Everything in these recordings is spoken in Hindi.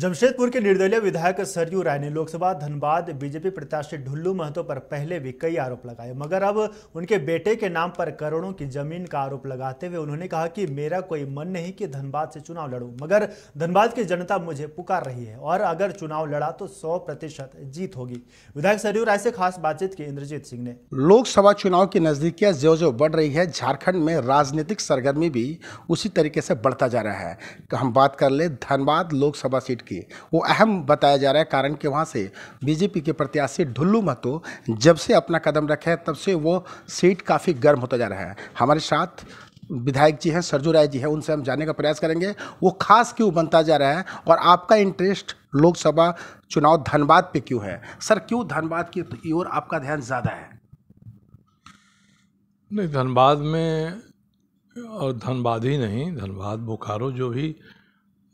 जमशेदपुर के निर्दलीय विधायक सरयू राय ने लोकसभा धनबाद बीजेपी प्रत्याशी ढुल्लू महतो पर पहले भी कई आरोप लगाए मगर अब उनके बेटे के नाम पर करोड़ों की जमीन का आरोप लगाते हुए उन्होंने कहा कि मेरा कोई मन नहीं कि धनबाद से चुनाव लड़ूं मगर धनबाद की जनता मुझे पुकार रही है और अगर चुनाव लड़ा तो सौ प्रतिशत जीत होगी विधायक सरयू राय से खास बातचीत की इंद्रजीत सिंह ने लोकसभा चुनाव की नजदीकियां ज्यो ज्यो बढ़ रही है झारखंड में राजनीतिक सरगर्मी भी उसी तरीके से बढ़ता जा रहा है हम बात कर ले धनबाद लोकसभा सीट सीट की वो अहम बताया जा रहा है कारण कि वहाँ से बीजेपी के प्रत्याशी ढुल्लू महतो जब से अपना कदम रखे हैं तब से वो सीट काफ़ी गर्म होता जा रहा है हमारे साथ विधायक जी हैं सरजू राय जी हैं उनसे हम जानने का प्रयास करेंगे वो खास क्यों बनता जा रहा है और आपका इंटरेस्ट लोकसभा चुनाव धनबाद पे क्यों है सर क्यों धनबाद की ओर तो आपका ध्यान ज़्यादा है नहीं धनबाद में और धनबाद ही नहीं धनबाद बोकारो जो भी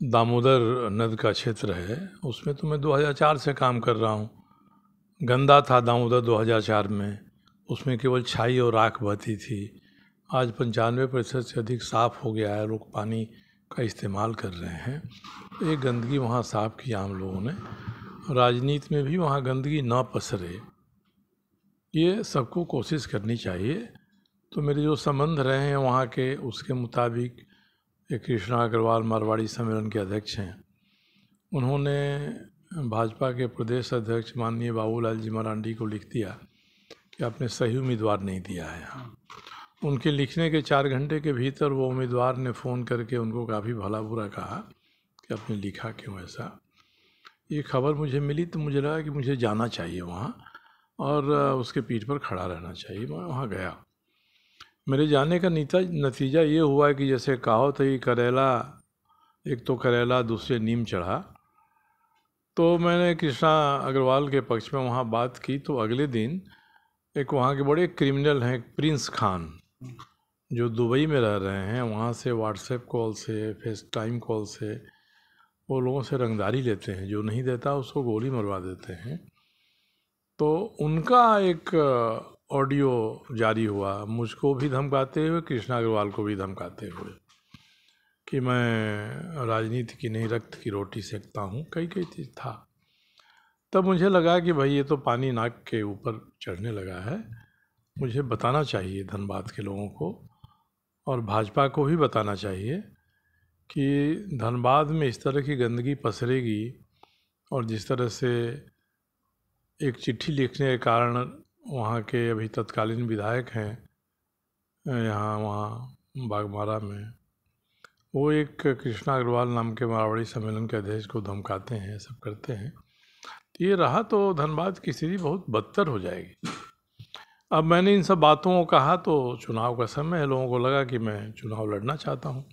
दामोदर नद का क्षेत्र है उसमें तो मैं 2004 से काम कर रहा हूँ गंदा था दामोदर 2004 में उसमें केवल छाई और राख बहती थी आज पंचानवे प्रतिशत से अधिक साफ़ हो गया है लोग पानी का इस्तेमाल कर रहे हैं एक गंदगी वहाँ साफ की आम लोगों ने राजनीति में भी वहाँ गंदगी ना पसरे ये सबको कोशिश करनी चाहिए तो मेरे जो संबंध रहे हैं वहाँ के उसके मुताबिक ये कृष्णा अग्रवाल मारवाड़ी सम्मेलन के अध्यक्ष हैं उन्होंने भाजपा के प्रदेश अध्यक्ष माननीय बाबूलाल जी मरांडी को लिख दिया कि आपने सही उम्मीदवार नहीं दिया है उनके लिखने के चार घंटे के भीतर वो उम्मीदवार ने फ़ोन करके उनको काफ़ी भला बुरा कहा कि आपने लिखा क्यों ऐसा ये खबर मुझे मिली तो मुझे लगा कि मुझे जाना चाहिए वहाँ और उसके पीठ पर खड़ा रहना चाहिए मैं वहाँ गया मेरे जाने का नीता नतीजा ये हुआ कि जैसे कहो तो ये करेला एक तो करेला दूसरे नीम चढ़ा तो मैंने कृष्णा अग्रवाल के पक्ष में वहाँ बात की तो अगले दिन एक वहाँ के बड़े क्रिमिनल हैं प्रिंस खान जो दुबई में रह रहे हैं वहाँ से व्हाट्सएप कॉल से फेस टाइम कॉल से वो लोगों से रंगदारी लेते हैं जो नहीं देता उसको गोली मरवा देते हैं तो उनका एक ऑडियो जारी हुआ मुझको भी धमकाते हुए कृष्णा अग्रवाल को भी धमकाते हुए कि मैं राजनीति की नहीं रक्त की रोटी सेकता हूँ कई कई चीज़ था तब मुझे लगा कि भाई ये तो पानी नाक के ऊपर चढ़ने लगा है मुझे बताना चाहिए धनबाद के लोगों को और भाजपा को भी बताना चाहिए कि धनबाद में इस तरह की गंदगी पसरेगी और जिस तरह से एक चिट्ठी लिखने के कारण वहाँ के अभी तत्कालीन विधायक हैं यहाँ वहाँ बागमारा में वो एक कृष्णा अग्रवाल नाम के मारवाड़ी सम्मेलन के अध्यक्ष को धमकाते हैं सब करते हैं तो ये रहा तो धनबाद की स्थिति बहुत बदतर हो जाएगी अब मैंने इन सब बातों को कहा तो चुनाव का समय है लोगों को लगा कि मैं चुनाव लड़ना चाहता हूँ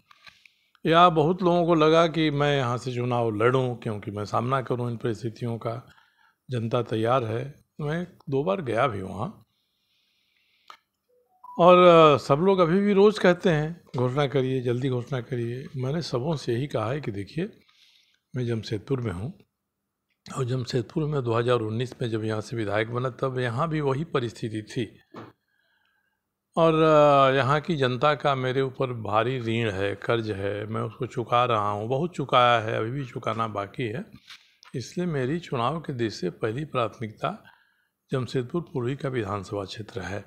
या बहुत लोगों को लगा कि मैं यहाँ से चुनाव लड़ूँ क्योंकि मैं सामना करूँ इन परिस्थितियों का जनता तैयार है मैं दो बार गया भी वहाँ और सब लोग अभी भी रोज़ कहते हैं घोषणा करिए जल्दी घोषणा करिए मैंने सबों से यही कहा है कि देखिए मैं जमशेदपुर में हूँ और जमशेदपुर में 2019 में जब यहाँ से विधायक बना तब यहाँ भी वही परिस्थिति थी और यहाँ की जनता का मेरे ऊपर भारी ऋण है कर्ज है मैं उसको चुका रहा हूँ बहुत चुकाया है अभी भी चुकाना बाकी है इसलिए मेरी चुनाव के दृष्टि से पहली प्राथमिकता जमशेदपुर पूर्वी का विधानसभा क्षेत्र है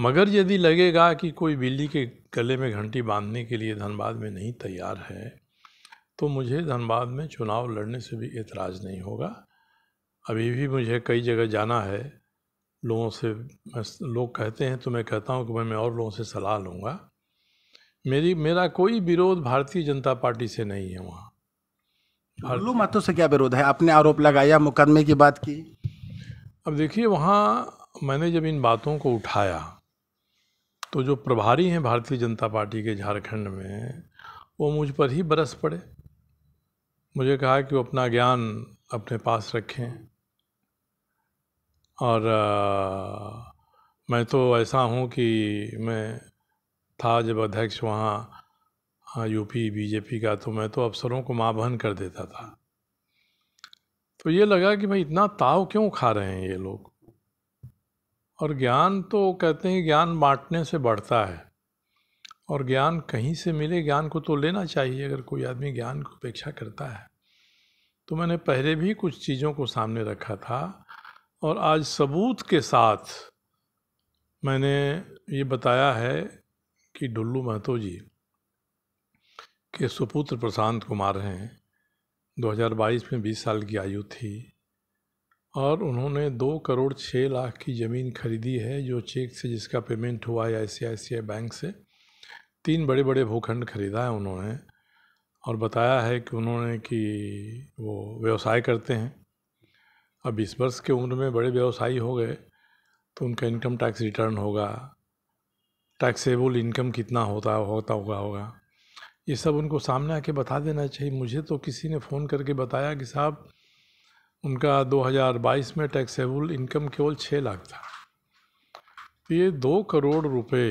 मगर यदि लगेगा कि कोई बिल्ली के गले में घंटी बांधने के लिए धनबाद में नहीं तैयार है तो मुझे धनबाद में चुनाव लड़ने से भी एतराज़ नहीं होगा अभी भी मुझे कई जगह जाना है लोगों से लोग कहते हैं तो मैं कहता हूँ कि मैं और लोगों से सलाह लूँगा मेरी मेरा कोई विरोध भारतीय जनता पार्टी से नहीं है वहाँ लुल्लू मतों से क्या विरोध है आपने आरोप लगाया मुकदमे की बात की अब देखिए वहाँ मैंने जब इन बातों को उठाया तो जो प्रभारी हैं भारतीय जनता पार्टी के झारखंड में वो मुझ पर ही बरस पड़े मुझे कहा कि वो अपना ज्ञान अपने पास रखें और आ, मैं तो ऐसा हूँ कि मैं था जब अध्यक्ष वहाँ हाँ, यूपी बीजेपी का तो मैं तो अफसरों को माँ बहन कर देता था तो ये लगा कि भाई इतना ताव क्यों खा रहे हैं ये लोग और ज्ञान तो कहते हैं ज्ञान बांटने से बढ़ता है और ज्ञान कहीं से मिले ज्ञान को तो लेना चाहिए अगर कोई आदमी ज्ञान की अपेक्षा करता है तो मैंने पहले भी कुछ चीज़ों को सामने रखा था और आज सबूत के साथ मैंने ये बताया है कि डुल्लू महतो जी के सुपुत्र प्रशांत कुमार हैं 2022 में 20 साल की आयु थी और उन्होंने दो करोड़ छः लाख की ज़मीन खरीदी है जो चेक से जिसका पेमेंट हुआ है आई सी सी आई आई बैंक से तीन बड़े बड़े भूखंड खरीदा है उन्होंने और बताया है कि उन्होंने कि वो व्यवसाय करते हैं अब बीस वर्ष के उम्र में बड़े व्यवसायी हो गए तो उनका इनकम टैक्स रिटर्न होगा टैक्सेबल इनकम कितना होता होता हुआ होगा ये सब उनको सामने आके बता देना चाहिए मुझे तो किसी ने फ़ोन करके बताया कि साहब उनका 2022 में टैक्सेबल इनकम केवल छः लाख था तो ये दो करोड़ रुपए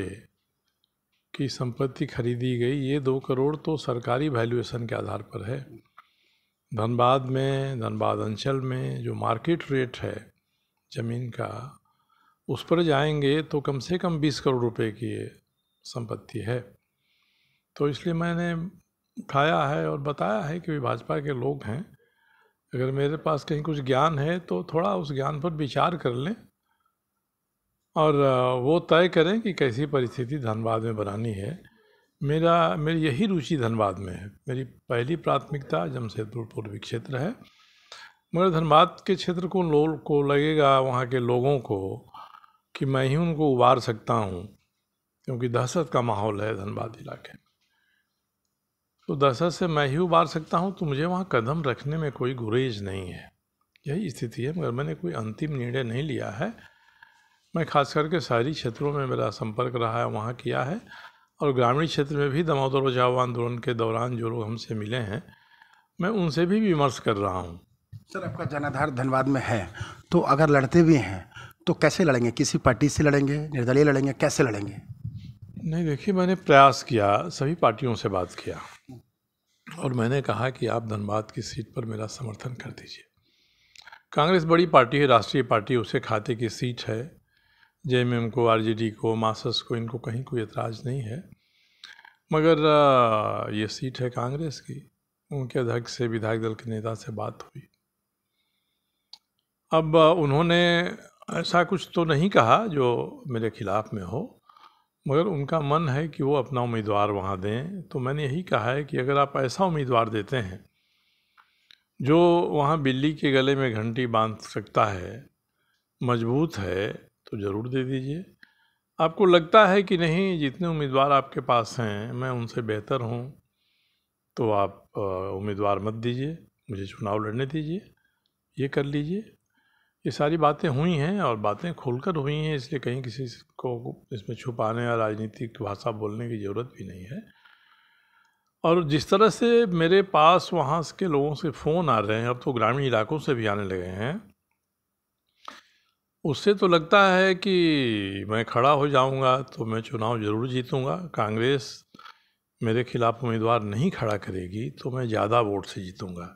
की संपत्ति खरीदी गई ये दो करोड़ तो सरकारी वैल्यूएशन के आधार पर है धनबाद में धनबाद अंचल में जो मार्केट रेट है ज़मीन का उस पर जाएंगे तो कम से कम बीस करोड़ रुपए की संपत्ति है तो इसलिए मैंने खाया है और बताया है कि भाजपा के लोग हैं अगर मेरे पास कहीं कुछ ज्ञान है तो थोड़ा उस ज्ञान पर विचार कर लें और वो तय करें कि कैसी परिस्थिति धनबाद में बनानी है मेरा मेरी यही रुचि धनबाद में है मेरी पहली प्राथमिकता जमशेदपुर पूर्वी क्षेत्र है मगर धनबाद के क्षेत्र को लोग को लगेगा वहाँ के लोगों को कि मैं ही उनको उबार सकता हूँ क्योंकि दहशत का माहौल है धनबाद इलाके में तो दशा से मैं ही उबार सकता हूँ तो मुझे वहाँ कदम रखने में कोई गुरेज नहीं है यही स्थिति है मगर मैंने कोई अंतिम निर्णय नहीं लिया है मैं खास करके शहरी क्षेत्रों में मेरा संपर्क रहा है वहाँ किया है और ग्रामीण क्षेत्र में भी दमोदर बचाव आंदोलन के दौरान जो लोग हमसे मिले हैं मैं उनसे भी विमर्श कर रहा हूँ सर आपका जनाधार धनबाद में है तो अगर लड़ते भी हैं तो कैसे लड़ेंगे किसी पार्टी से लड़ेंगे निर्दलीय लड़ेंगे कैसे लड़ेंगे नहीं देखिए मैंने प्रयास किया सभी पार्टियों से बात किया और मैंने कहा कि आप धनबाद की सीट पर मेरा समर्थन कर दीजिए कांग्रेस बड़ी पार्टी है राष्ट्रीय पार्टी उसे खाते की सीट है जे को आर को मासस को इनको कहीं कोई एतराज़ नहीं है मगर ये सीट है कांग्रेस की उनके अध्यक्ष से विधायक दल के नेता से बात हुई अब उन्होंने ऐसा कुछ तो नहीं कहा जो मेरे खिलाफ़ में हो मगर उनका मन है कि वो अपना उम्मीदवार वहाँ दें तो मैंने यही कहा है कि अगर आप ऐसा उम्मीदवार देते हैं जो वहाँ बिल्ली के गले में घंटी बांध सकता है मजबूत है तो ज़रूर दे दीजिए आपको लगता है कि नहीं जितने उम्मीदवार आपके पास हैं मैं उनसे बेहतर हूँ तो आप उम्मीदवार मत दीजिए मुझे चुनाव लड़ने दीजिए ये कर लीजिए ये सारी बातें हुई हैं और बातें खुलकर हुई हैं इसलिए कहीं किसी को इसमें छुपाने या राजनीतिक भाषा बोलने की ज़रूरत भी नहीं है और जिस तरह से मेरे पास वहाँ के लोगों से फ़ोन आ रहे हैं अब तो ग्रामीण इलाकों से भी आने लगे हैं उससे तो लगता है कि मैं खड़ा हो जाऊंगा तो मैं चुनाव ज़रूर जीतूंगा कांग्रेस मेरे खिलाफ़ उम्मीदवार नहीं खड़ा करेगी तो मैं ज़्यादा वोट से जीतूंगा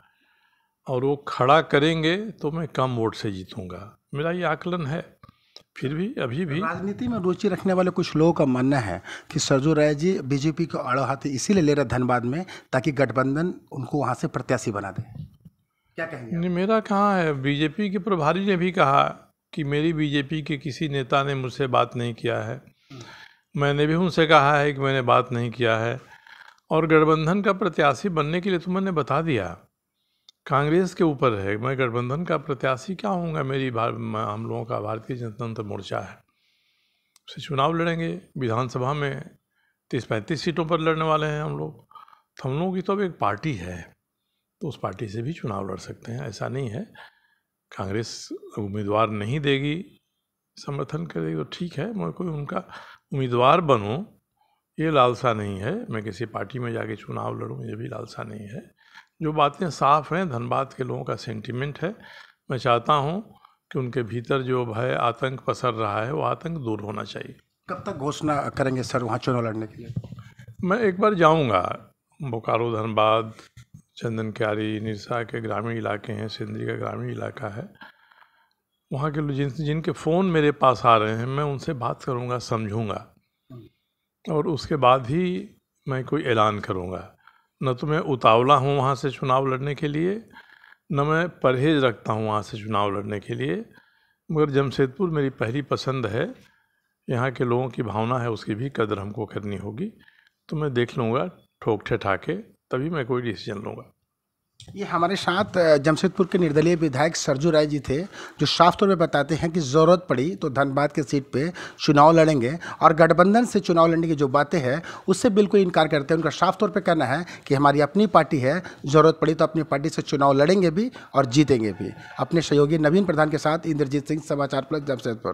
और वो खड़ा करेंगे तो मैं कम वोट से जीतूंगा मेरा ये आकलन है फिर भी अभी भी राजनीति में रुचि रखने वाले कुछ लोगों का मानना है कि सरजू राय जी बीजेपी को अड़ो हाथ इसीलिए ले रहे धनबाद में ताकि गठबंधन उनको वहाँ से प्रत्याशी बना दे क्या कहेंगे मेरा कहाँ है बीजेपी के प्रभारी ने भी कहा कि मेरी बीजेपी के किसी नेता ने मुझसे बात नहीं किया है मैंने भी उनसे कहा है कि मैंने बात नहीं किया है और गठबंधन का प्रत्याशी बनने के लिए तो मैंने बता दिया कांग्रेस के ऊपर है मैं गठबंधन का प्रत्याशी क्या होऊंगा मेरी हम लोगों का भारतीय जनतंत्र मोर्चा है उसे चुनाव लड़ेंगे विधानसभा में तीस पैंतीस सीटों पर लड़ने वाले हैं हम लोग तो हम लोगों की तो अब एक पार्टी है तो उस पार्टी से भी चुनाव लड़ सकते हैं ऐसा नहीं है कांग्रेस उम्मीदवार नहीं देगी समर्थन करेगी तो ठीक है मैं कोई उनका उम्मीदवार बनूँ ये लालसा नहीं है मैं किसी पार्टी में जाके चुनाव लड़ूँ ये भी लालसा नहीं है जो बातें साफ हैं धनबाद के लोगों का सेंटिमेंट है मैं चाहता हूँ कि उनके भीतर जो भय आतंक पसर रहा है वो आतंक दूर होना चाहिए कब तक घोषणा करेंगे सर वहाँ चुनाव लड़ने के लिए मैं एक बार जाऊँगा बोकारो धनबाद चंदन क्यारी निरसा के ग्रामीण इलाके हैं सिंधी का ग्रामीण इलाका है वहाँ के जिन जिनके फ़ोन मेरे पास आ रहे हैं मैं उनसे बात करूँगा समझूँगा हम्म। और उसके बाद ही मैं कोई ऐलान करूँगा न तो मैं उतावला हूँ वहाँ से चुनाव लड़ने के लिए न मैं परहेज रखता हूँ वहाँ से चुनाव लड़ने के लिए मगर जमशेदपुर मेरी पहली पसंद है यहाँ के लोगों की भावना है उसकी भी कदर हमको करनी होगी तो मैं देख लूँगा ठोक ठे के तभी मैं कोई डिसीजन लूँगा ये हमारे साथ जमशेदपुर के निर्दलीय विधायक सरजू राय जी थे जो साफ तौर पर बताते हैं कि ज़रूरत पड़ी तो धनबाद के सीट पे चुनाव लड़ेंगे और गठबंधन से चुनाव लड़ने की जो बातें हैं उससे बिल्कुल इनकार करते हैं उनका साफ तौर पे कहना है कि हमारी अपनी पार्टी है ज़रूरत पड़ी तो अपनी पार्टी से चुनाव लड़ेंगे भी और जीतेंगे भी अपने सहयोगी नवीन प्रधान के साथ इंद्रजीत सिंह समाचार प्लस जमशेदपुर